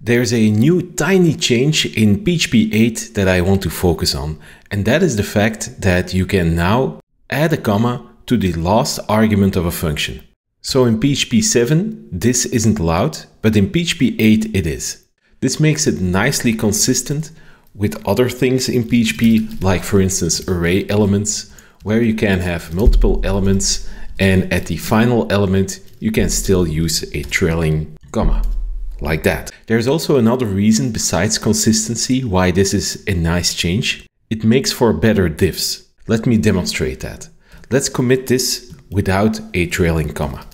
there's a new tiny change in PHP 8 that I want to focus on. And that is the fact that you can now add a comma to the last argument of a function. So in PHP 7, this isn't allowed, but in PHP 8 it is. This makes it nicely consistent with other things in PHP, like for instance, array elements, where you can have multiple elements and at the final element, you can still use a trailing comma like that. There's also another reason besides consistency why this is a nice change. It makes for better diffs. Let me demonstrate that. Let's commit this without a trailing comma.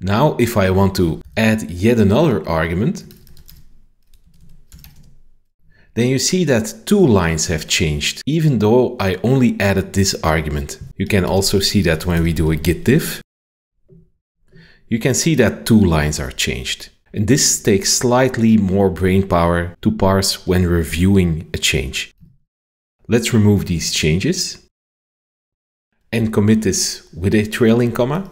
Now if I want to add yet another argument, then you see that two lines have changed, even though I only added this argument. You can also see that when we do a git diff, you can see that two lines are changed. And this takes slightly more brain power to parse when reviewing a change. Let's remove these changes and commit this with a trailing comma.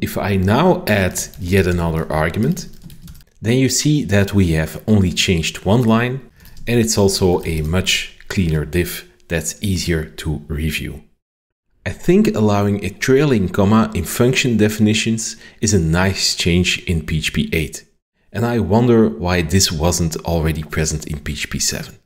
If I now add yet another argument, then you see that we have only changed one line and it's also a much cleaner diff that's easier to review. I think allowing a trailing comma in function definitions is a nice change in PHP 8, and I wonder why this wasn't already present in PHP 7.